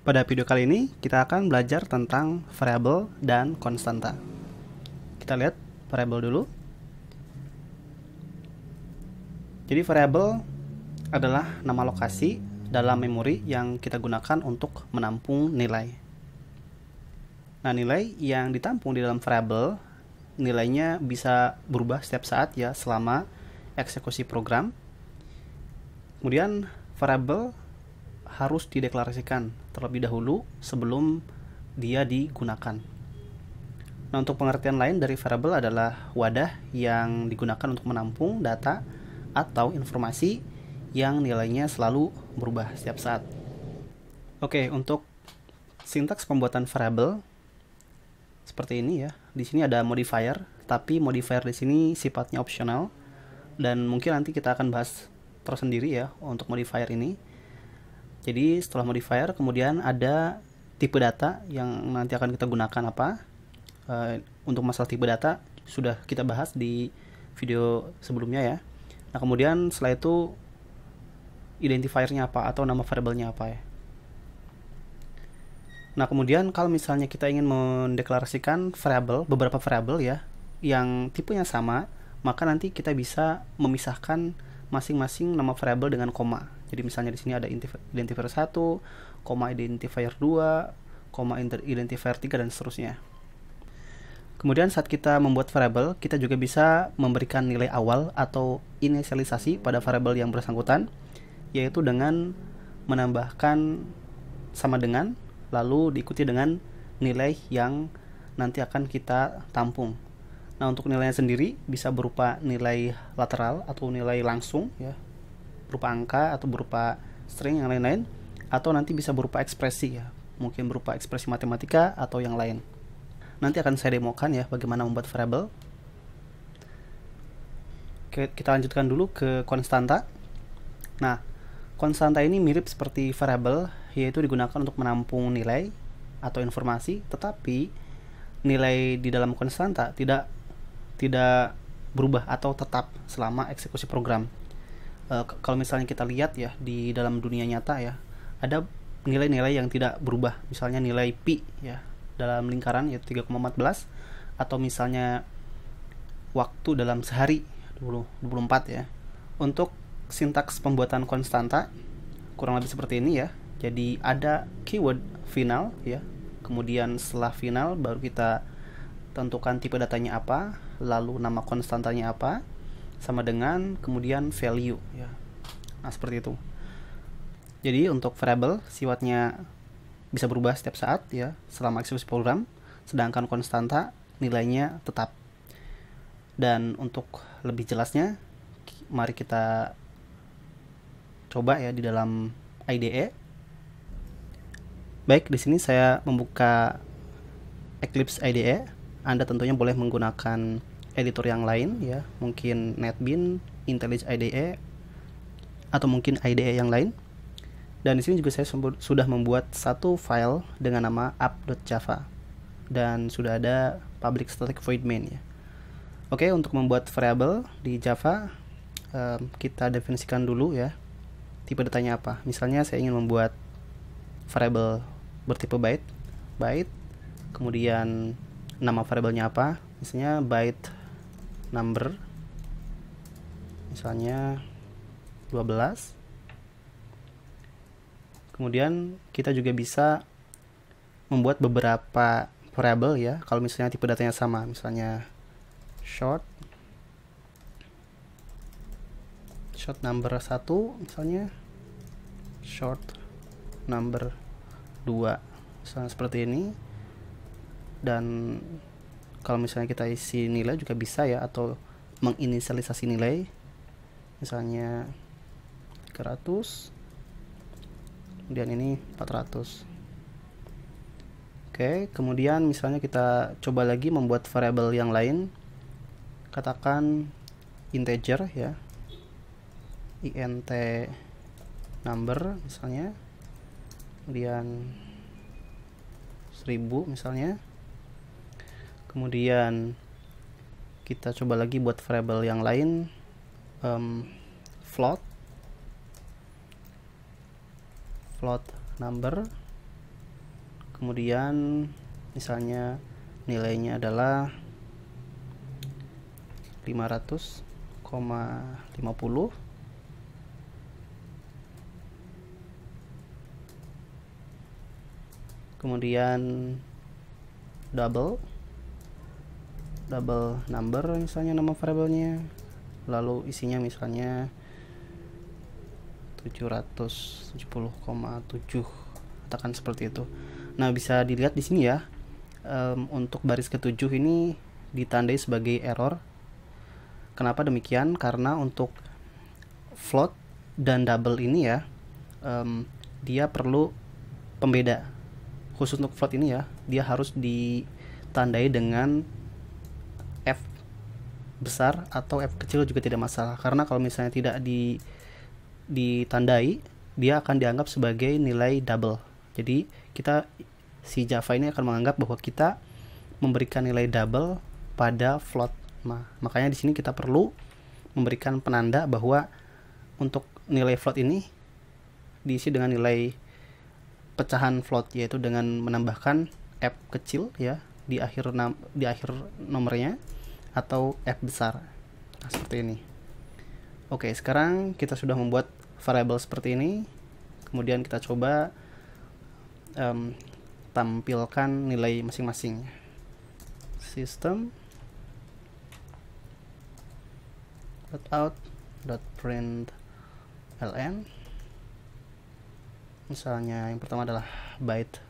Pada video kali ini kita akan belajar tentang variabel dan konstanta. Kita lihat variabel dulu. Jadi variabel adalah nama lokasi dalam memori yang kita gunakan untuk menampung nilai. Nah, nilai yang ditampung di dalam variabel nilainya bisa berubah setiap saat ya selama eksekusi program. Kemudian variabel harus dideklarasikan terlebih dahulu sebelum dia digunakan. Nah, untuk pengertian lain dari variable adalah wadah yang digunakan untuk menampung data atau informasi yang nilainya selalu berubah setiap saat. Oke, untuk sintaks pembuatan variable seperti ini ya. Di sini ada modifier, tapi modifier di sini sifatnya opsional dan mungkin nanti kita akan bahas tersendiri ya untuk modifier ini. Jadi setelah modifier kemudian ada tipe data yang nanti akan kita gunakan apa. Uh, untuk masalah tipe data sudah kita bahas di video sebelumnya ya. Nah kemudian setelah itu identifiernya apa atau nama variabelnya apa ya. Nah kemudian kalau misalnya kita ingin mendeklarasikan variabel beberapa variabel ya yang tipenya sama, maka nanti kita bisa memisahkan masing-masing nama variabel dengan koma jadi misalnya di sini ada identifier 1, koma identifier 2, koma identifier 3 dan seterusnya. Kemudian saat kita membuat variable, kita juga bisa memberikan nilai awal atau inisialisasi pada variable yang bersangkutan, yaitu dengan menambahkan sama dengan, lalu diikuti dengan nilai yang nanti akan kita tampung. Nah untuk nilainya sendiri bisa berupa nilai lateral atau nilai langsung ya berupa angka atau berupa string yang lain-lain atau nanti bisa berupa ekspresi ya mungkin berupa ekspresi matematika atau yang lain nanti akan saya demokan ya bagaimana membuat variable Oke, kita lanjutkan dulu ke konstanta nah konstanta ini mirip seperti variable yaitu digunakan untuk menampung nilai atau informasi tetapi nilai di dalam konstanta tidak tidak berubah atau tetap selama eksekusi program Eh, kalau misalnya kita lihat ya di dalam dunia nyata ya ada nilai-nilai yang tidak berubah misalnya nilai pi ya dalam lingkaran yaitu 3,14 atau misalnya waktu dalam sehari 20, 24 ya untuk sintaks pembuatan konstanta kurang lebih seperti ini ya jadi ada keyword final ya kemudian setelah final baru kita tentukan tipe datanya apa lalu nama konstantanya apa sama dengan kemudian value ya. Nah, seperti itu. Jadi untuk variable sifatnya bisa berubah setiap saat ya selama eksekusi program, sedangkan konstanta nilainya tetap. Dan untuk lebih jelasnya mari kita coba ya di dalam IDE. Baik, di sini saya membuka Eclipse IDE. Anda tentunya boleh menggunakan editor yang lain ya mungkin NetBean, IntelliJ IDE atau mungkin IDE yang lain dan di sini juga saya sudah membuat satu file dengan nama app.java dan sudah ada public static void main ya oke untuk membuat variable di Java um, kita definisikan dulu ya tipe datanya apa misalnya saya ingin membuat variable bertipe byte byte kemudian nama variabelnya apa misalnya byte number misalnya 12 kemudian kita juga bisa membuat beberapa variable ya kalau misalnya tipe datanya sama misalnya short short number 1 misalnya short number 2 misalnya seperti ini dan kalau misalnya kita isi nilai juga bisa ya atau menginisialisasi nilai misalnya 300 kemudian ini 400 Oke, kemudian misalnya kita coba lagi membuat variable yang lain. Katakan integer ya. int number misalnya. Kemudian 1000 misalnya kemudian kita coba lagi buat variable yang lain um, float float number kemudian misalnya nilainya adalah 500,50 kemudian double double number misalnya nama variabelnya lalu isinya misalnya 770,7 katakan seperti itu nah bisa dilihat di sini ya um, untuk baris ketujuh ini ditandai sebagai error kenapa demikian karena untuk float dan double ini ya um, dia perlu pembeda khusus untuk float ini ya dia harus ditandai dengan besar atau F kecil juga tidak masalah karena kalau misalnya tidak di ditandai dia akan dianggap sebagai nilai double jadi kita si Java ini akan menganggap bahwa kita memberikan nilai double pada float nah, makanya di sini kita perlu memberikan penanda bahwa untuk nilai float ini diisi dengan nilai pecahan float yaitu dengan menambahkan f kecil ya di akhir di akhir nomornya atau F besar. Nah, seperti ini. Oke, sekarang kita sudah membuat variable seperti ini. Kemudian kita coba um, tampilkan nilai masing-masing. System dot out dot print ln misalnya yang pertama adalah byte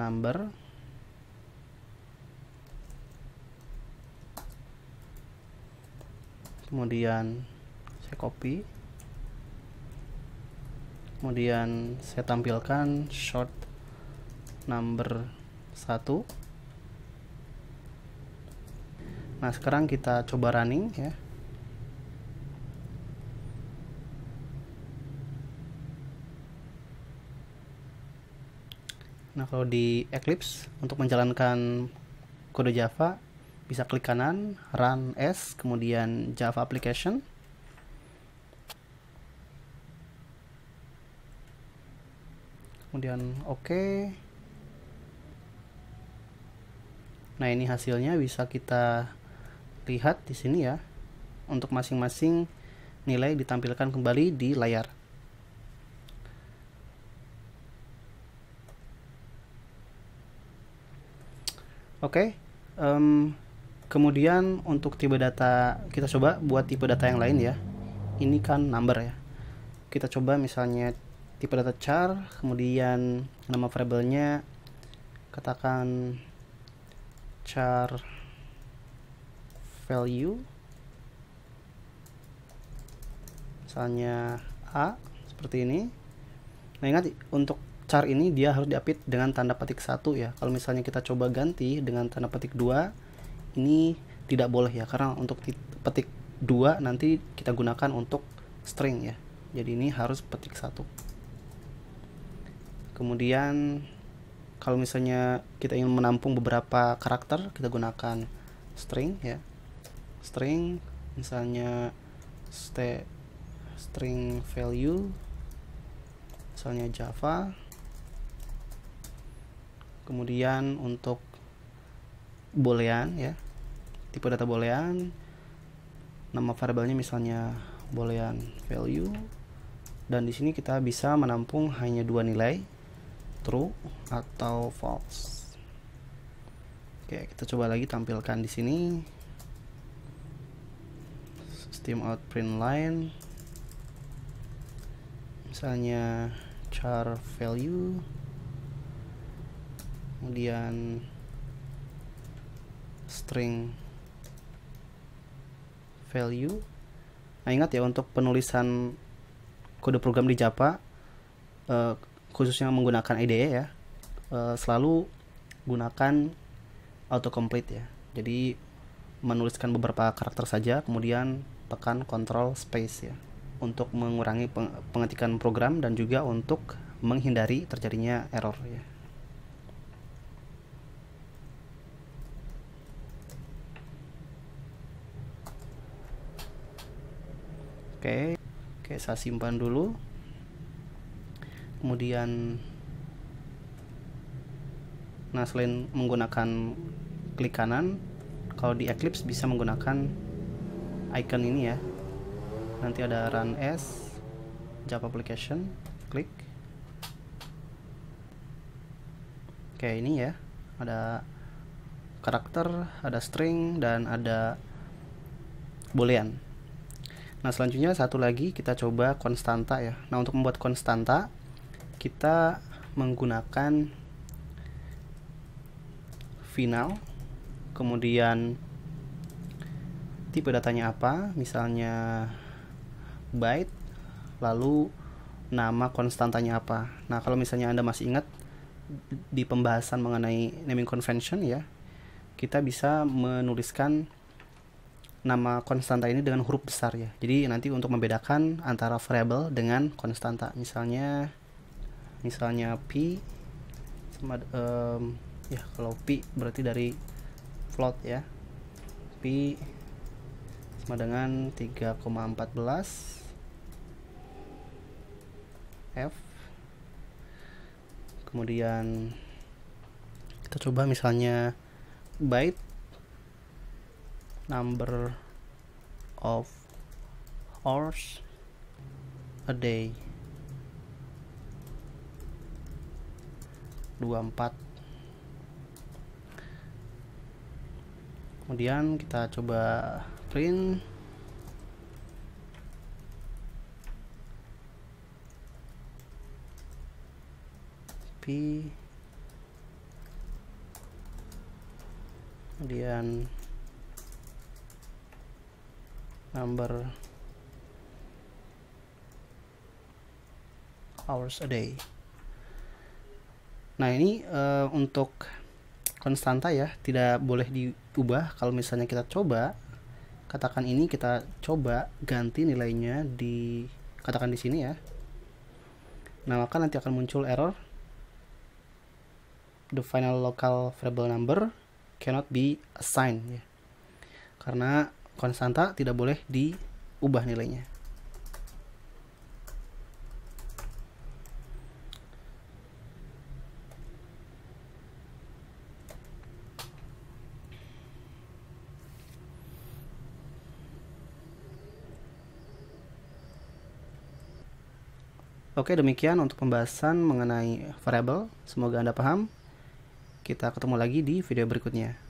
number kemudian saya copy kemudian saya tampilkan short number 1 nah sekarang kita coba running ya Nah, kalau di Eclipse untuk menjalankan kode Java bisa klik kanan run s kemudian java application kemudian oke okay. nah ini hasilnya bisa kita lihat di sini ya untuk masing-masing nilai ditampilkan kembali di layar oke okay. um, kemudian untuk tipe data kita coba buat tipe data yang lain ya ini kan number ya kita coba misalnya tipe data char kemudian nama variabelnya katakan char value misalnya A seperti ini nah ingat untuk char ini dia harus diapit dengan tanda petik satu ya kalau misalnya kita coba ganti dengan tanda petik 2 ini tidak boleh ya karena untuk petik dua nanti kita gunakan untuk string ya jadi ini harus petik satu kemudian kalau misalnya kita ingin menampung beberapa karakter kita gunakan string ya string misalnya st string value misalnya java kemudian untuk boolean ya tipe data boolean nama variabelnya misalnya boolean value dan di sini kita bisa menampung hanya dua nilai true atau false oke kita coba lagi tampilkan di sini system out print line misalnya char value kemudian string value nah ingat ya untuk penulisan kode program di Java eh, khususnya menggunakan IDE ya eh, selalu gunakan autocomplete ya jadi menuliskan beberapa karakter saja kemudian tekan control space ya untuk mengurangi pengetikan program dan juga untuk menghindari terjadinya error ya Oke, oke saya simpan dulu. Kemudian, nah selain menggunakan klik kanan, kalau di Eclipse bisa menggunakan icon ini ya. Nanti ada run S, Java application, klik. Oke ini ya, ada karakter, ada string dan ada boolean. Nah selanjutnya satu lagi kita coba konstanta ya. Nah untuk membuat konstanta kita menggunakan final, kemudian tipe datanya apa, misalnya byte, lalu nama konstantanya apa. Nah kalau misalnya anda masih ingat di pembahasan mengenai naming convention ya, kita bisa menuliskan nama konstanta ini dengan huruf besar ya. Jadi nanti untuk membedakan antara variable dengan konstanta, misalnya misalnya pi sama um, ya kalau pi berarti dari float ya. Pi sama dengan 3,14 f kemudian kita coba misalnya byte number of hours a day 24 kemudian kita coba print p kemudian number hours a day nah ini uh, untuk konstanta ya tidak boleh diubah kalau misalnya kita coba katakan ini kita coba ganti nilainya di katakan di sini ya nah maka nanti akan muncul error the final local variable number cannot be assigned ya karena konstanta tidak boleh diubah nilainya Oke, demikian untuk pembahasan mengenai variable, Semoga Anda paham. Kita ketemu lagi di video berikutnya.